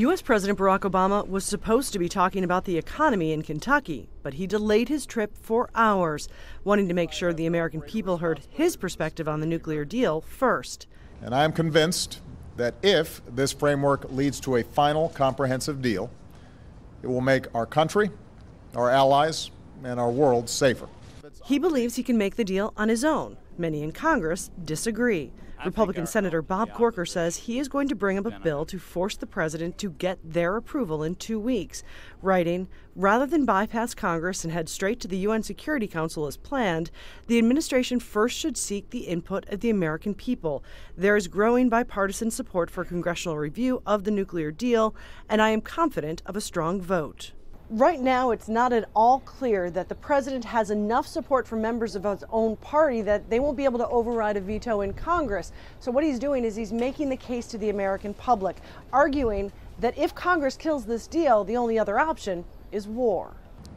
U.S. President Barack Obama was supposed to be talking about the economy in Kentucky, but he delayed his trip for hours, wanting to make sure the American people heard his perspective on the nuclear deal first. And I am convinced that if this framework leads to a final comprehensive deal, it will make our country, our allies, and our world safer. He believes he can make the deal on his own. Many in Congress disagree. Republican Senator Bob Corker says he is going to bring up a bill to force the president to get their approval in two weeks, writing, Rather than bypass Congress and head straight to the UN Security Council as planned, the administration first should seek the input of the American people. There is growing bipartisan support for congressional review of the nuclear deal, and I am confident of a strong vote. Right now, it's not at all clear that the president has enough support from members of his own party that they won't be able to override a veto in Congress. So, what he's doing is he's making the case to the American public, arguing that if Congress kills this deal, the only other option is war.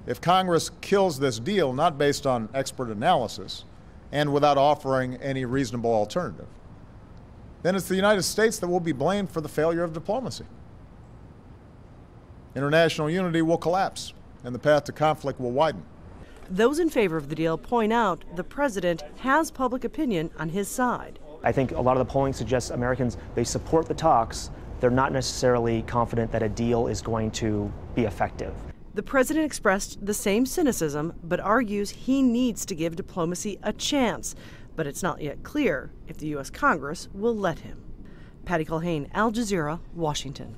If Congress kills this deal, not based on expert analysis and without offering any reasonable alternative, then it's the United States that will be blamed for the failure of diplomacy international unity will collapse and the path to conflict will widen. Those in favor of the deal point out the president has public opinion on his side. I think a lot of the polling suggests Americans they support the talks, they're not necessarily confident that a deal is going to be effective. The president expressed the same cynicism but argues he needs to give diplomacy a chance, but it's not yet clear if the US Congress will let him. Patty Culhane, Al Jazeera, Washington.